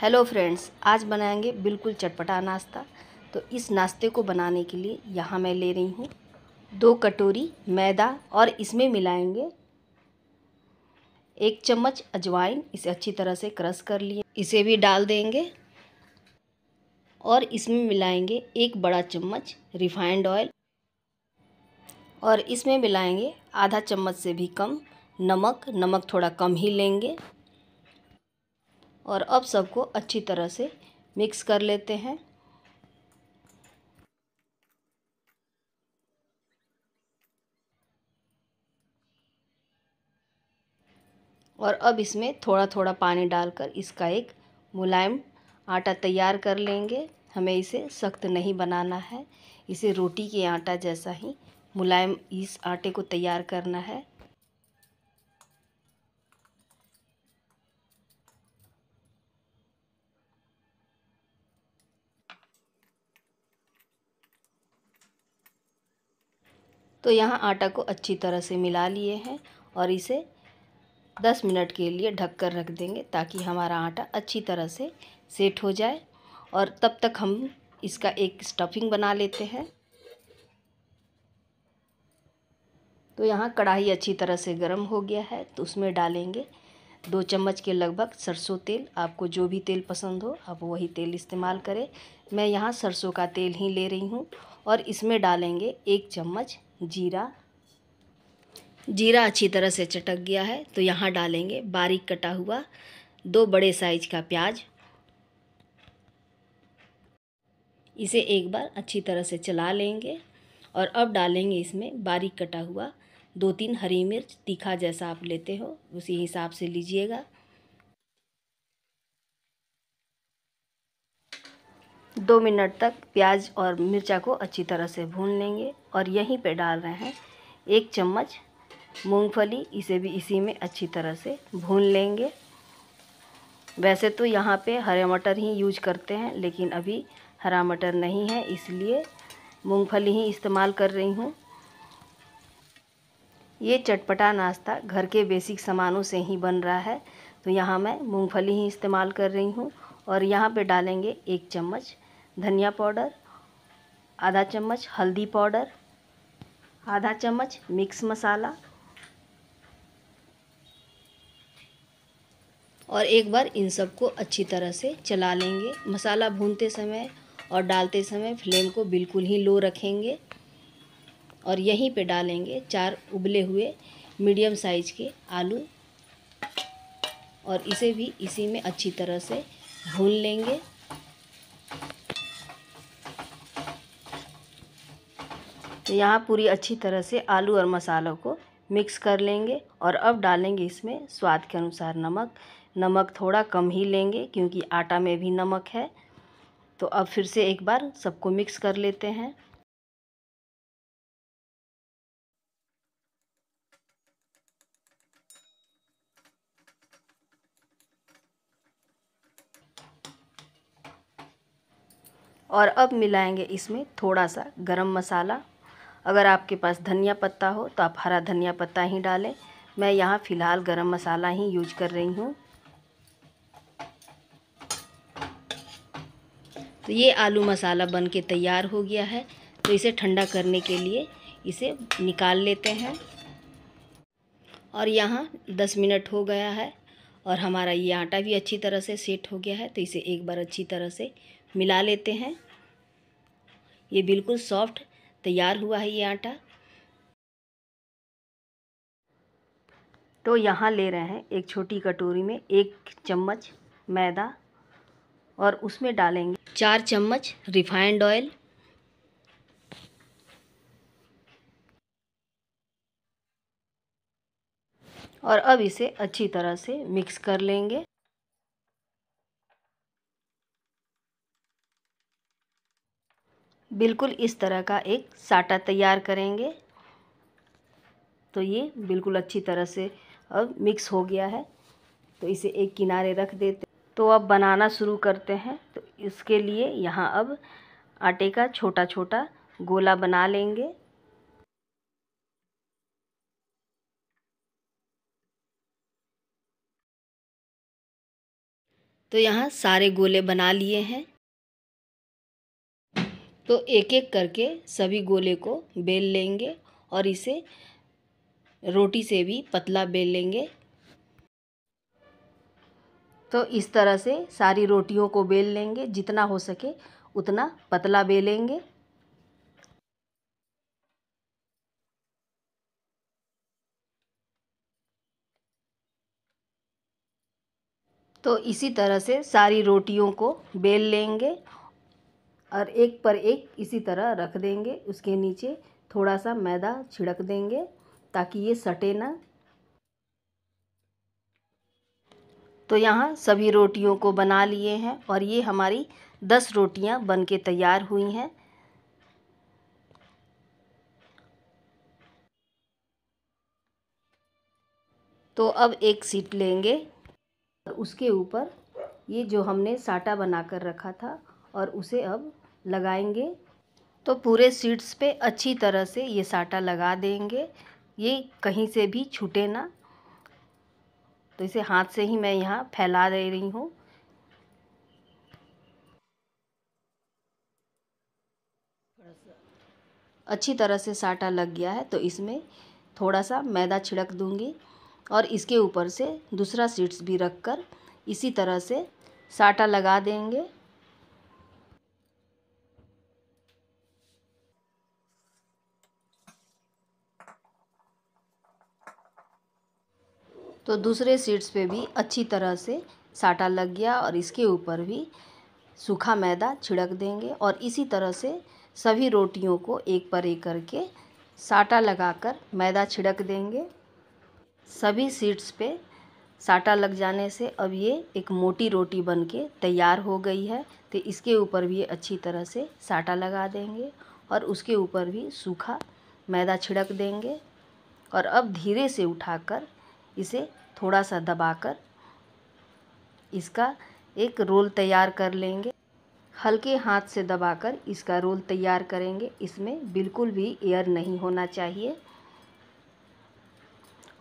hello friends आज बनाएंगे बिल्कुल चटपटा नाश्ता तो इस नाश्ते को बनाने के लिए यहाँ मैं ले रही हूँ दो कटोरी मैदा और इसमें मिलाएंगे एक चम्मच अजवाइन इसे अच्छी तरह से क्रश कर लिए इसे भी डाल देंगे और इसमें मिलाएंगे एक बड़ा चम्मच रिफाइंड ऑयल और इसमें मिलाएंगे आधा चम्मच से भी कम नमक नमक थोड़ा कम ही लेंगे और अब सबको अच्छी तरह से मिक्स कर लेते हैं और अब इसमें थोड़ा थोड़ा पानी डालकर इसका एक मुलायम आटा तैयार कर लेंगे हमें इसे सख्त नहीं बनाना है इसे रोटी के आटा जैसा ही मुलायम इस आटे को तैयार करना है तो यहाँ आटा को अच्छी तरह से मिला लिए हैं और इसे 10 मिनट के लिए ढक कर रख देंगे ताकि हमारा आटा अच्छी तरह से सेट हो जाए और तब तक हम इसका एक स्टफिंग बना लेते हैं तो यहाँ कढ़ाई अच्छी तरह से गर्म हो गया है तो उसमें डालेंगे दो चम्मच के लगभग सरसों तेल आपको जो भी तेल पसंद हो आप वही तेल इस्तेमाल करें मैं यहाँ सरसों का तेल ही ले रही हूँ और इसमें डालेंगे एक चम्मच जीरा जीरा अच्छी तरह से चटक गया है तो यहाँ डालेंगे बारीक कटा हुआ दो बड़े साइज का प्याज इसे एक बार अच्छी तरह से चला लेंगे और अब डालेंगे इसमें बारीक कटा हुआ दो तीन हरी मिर्च तीखा जैसा आप लेते हो उसी हिसाब से लीजिएगा दो मिनट तक प्याज और मिर्चा को अच्छी तरह से भून लेंगे और यहीं पे डाल रहे हैं एक चम्मच मूंगफली इसे भी इसी में अच्छी तरह से भून लेंगे वैसे तो यहाँ पे हरे मटर ही यूज करते हैं लेकिन अभी हरा मटर नहीं है इसलिए मूंगफली ही इस्तेमाल कर रही हूँ ये चटपटा नाश्ता घर के बेसिक सामानों से ही बन रहा है तो यहाँ मैं मूंगफली ही इस्तेमाल कर रही हूँ और यहाँ पे डालेंगे एक चम्मच धनिया पाउडर आधा चम्मच हल्दी पाउडर आधा चम्मच मिक्स मसाला और एक बार इन सबको अच्छी तरह से चला लेंगे मसाला भूनते समय और डालते समय फ्लेम को बिल्कुल ही लो रखेंगे और यहीं पे डालेंगे चार उबले हुए मीडियम साइज के आलू और इसे भी इसी में अच्छी तरह से भून लेंगे तो यहाँ पूरी अच्छी तरह से आलू और मसालों को मिक्स कर लेंगे और अब डालेंगे इसमें स्वाद के अनुसार नमक नमक थोड़ा कम ही लेंगे क्योंकि आटा में भी नमक है तो अब फिर से एक बार सबको मिक्स कर लेते हैं और अब मिलाएंगे इसमें थोड़ा सा गरम मसाला अगर आपके पास धनिया पत्ता हो तो आप हरा धनिया पत्ता ही डालें मैं यहाँ फ़िलहाल गरम मसाला ही यूज कर रही हूँ तो ये आलू मसाला बन के तैयार हो गया है तो इसे ठंडा करने के लिए इसे निकाल लेते हैं और यहाँ दस मिनट हो गया है और हमारा ये आटा भी अच्छी तरह से सेट हो गया है तो इसे एक बार अच्छी तरह से मिला लेते हैं ये बिल्कुल सॉफ्ट तैयार हुआ है ये आटा तो यहाँ ले रहे हैं एक छोटी कटोरी में एक चम्मच मैदा और उसमें डालेंगे चार चम्मच रिफाइंड ऑयल और अब इसे अच्छी तरह से मिक्स कर लेंगे बिल्कुल इस तरह का एक साटा तैयार करेंगे तो ये बिल्कुल अच्छी तरह से अब मिक्स हो गया है तो इसे एक किनारे रख देते तो अब बनाना शुरू करते हैं तो इसके लिए यहाँ अब आटे का छोटा छोटा गोला बना लेंगे तो यहाँ सारे गोले बना लिए हैं तो एक एक करके सभी गोले को बेल लेंगे और इसे रोटी से भी पतला बेल लेंगे तो इस तरह से सारी रोटियों को बेल लेंगे जितना हो सके उतना पतला बेलेंगे तो इसी तरह से सारी रोटियों को बेल लेंगे और एक पर एक इसी तरह रख देंगे उसके नीचे थोड़ा सा मैदा छिड़क देंगे ताकि ये सटे ना तो यहाँ सभी रोटियों को बना लिए हैं और ये हमारी दस रोटियाँ बन के तैयार हुई हैं तो अब एक सीट लेंगे उसके ऊपर ये जो हमने साटा बना कर रखा था और उसे अब लगाएंगे तो पूरे सीड्स पे अच्छी तरह से ये साटा लगा देंगे ये कहीं से भी छूटे ना तो इसे हाथ से ही मैं यहाँ फैला दे रही हूँ अच्छी तरह से साटा लग गया है तो इसमें थोड़ा सा मैदा छिड़क दूंगी और इसके ऊपर से दूसरा सीड्स भी रख कर इसी तरह से साटा लगा देंगे तो दूसरे सीड्स पे भी अच्छी तरह से साटा लग गया और इसके ऊपर भी सूखा मैदा छिड़क देंगे और इसी तरह से सभी रोटियों को एक पर एक करके साटा लगाकर मैदा छिड़क देंगे सभी सीड्स पे साटा लग जाने से अब ये एक मोटी रोटी बन के तैयार हो गई है तो इसके ऊपर भी अच्छी तरह से साटा लगा देंगे और उसके ऊपर भी सूखा मैदा छिड़क देंगे और अब धीरे से उठाकर इसे थोड़ा सा दबाकर इसका एक रोल तैयार कर लेंगे हल्के हाथ से दबाकर इसका रोल तैयार करेंगे इसमें बिल्कुल भी एयर नहीं होना चाहिए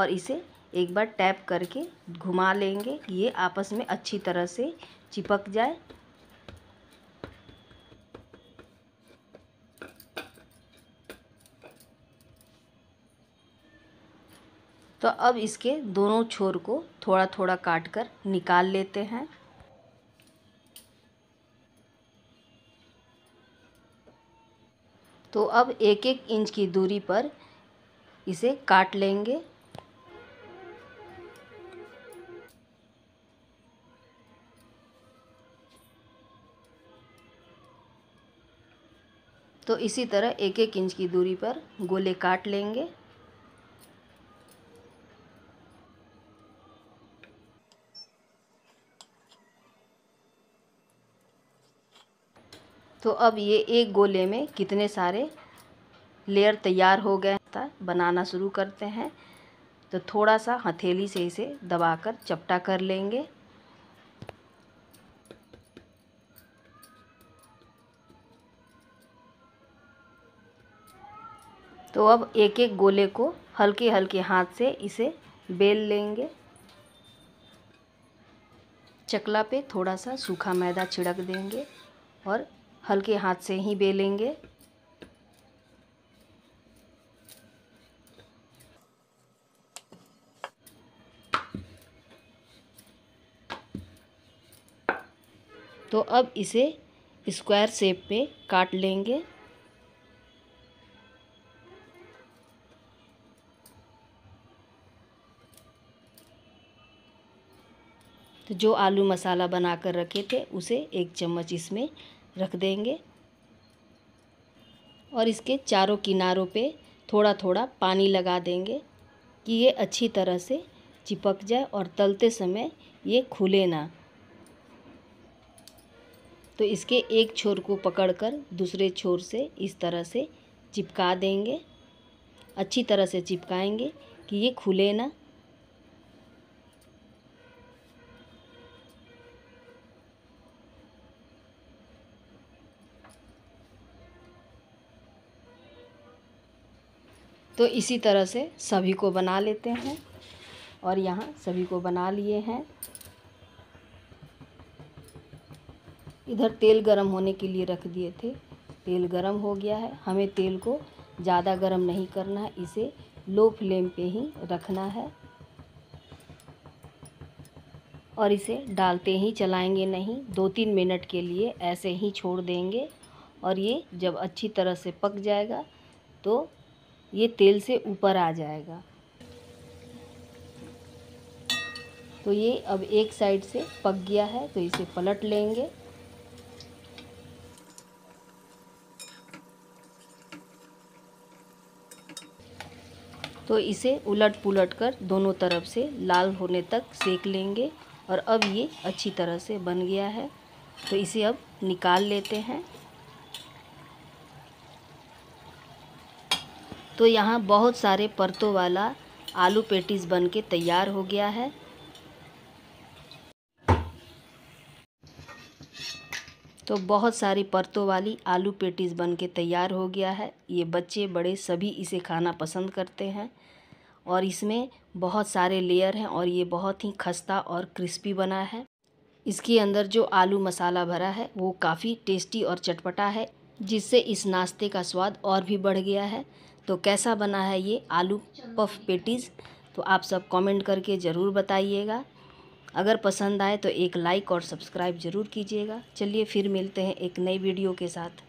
और इसे एक बार टैप करके घुमा लेंगे ये आपस में अच्छी तरह से चिपक जाए तो अब इसके दोनों छोर को थोड़ा थोड़ा काट कर निकाल लेते हैं तो अब एक एक इंच की दूरी पर इसे काट लेंगे तो इसी तरह एक एक इंच की दूरी पर गोले काट लेंगे तो अब ये एक गोले में कितने सारे लेयर तैयार हो गए था बनाना शुरू करते हैं तो थोड़ा सा हथेली से इसे दबाकर चपटा कर लेंगे तो अब एक एक गोले को हल्के हल्के हाथ से इसे बेल लेंगे चकला पे थोड़ा सा सूखा मैदा छिड़क देंगे और हल्के हाथ से ही बेलेंगे तो अब इसे स्क्वायर शेप पे काट लेंगे तो जो आलू मसाला बनाकर रखे थे उसे एक चम्मच इसमें रख देंगे और इसके चारों किनारों पे थोड़ा थोड़ा पानी लगा देंगे कि ये अच्छी तरह से चिपक जाए और तलते समय ये खुले ना तो इसके एक छोर को पकड़कर दूसरे छोर से इस तरह से चिपका देंगे अच्छी तरह से चिपकाएंगे कि ये खुले ना तो इसी तरह से सभी को बना लेते हैं और यहाँ सभी को बना लिए हैं इधर तेल गरम होने के लिए रख दिए थे तेल गरम हो गया है हमें तेल को ज़्यादा गरम नहीं करना है इसे लो फ्लेम पे ही रखना है और इसे डालते ही चलाएंगे नहीं दो तीन मिनट के लिए ऐसे ही छोड़ देंगे और ये जब अच्छी तरह से पक जाएगा तो ये तेल से ऊपर आ जाएगा तो ये अब एक साइड से पक गया है तो इसे पलट लेंगे तो इसे उलट पुलट कर दोनों तरफ से लाल होने तक सेक लेंगे और अब ये अच्छी तरह से बन गया है तो इसे अब निकाल लेते हैं तो यहाँ बहुत सारे परतों वाला आलू पेटीज बन के तैयार हो गया है तो बहुत सारी परतों वाली आलू पेटीज बन के तैयार हो गया है ये बच्चे बड़े सभी इसे खाना पसंद करते हैं और इसमें बहुत सारे लेयर हैं और ये बहुत ही खस्ता और क्रिस्पी बना है इसके अंदर जो आलू मसाला भरा है वो काफ़ी टेस्टी और चटपटा है जिससे इस नाश्ते का स्वाद और भी बढ़ गया है तो कैसा बना है ये आलू पफ पेटीज़ तो आप सब कमेंट करके ज़रूर बताइएगा अगर पसंद आए तो एक लाइक और सब्सक्राइब ज़रूर कीजिएगा चलिए फिर मिलते हैं एक नई वीडियो के साथ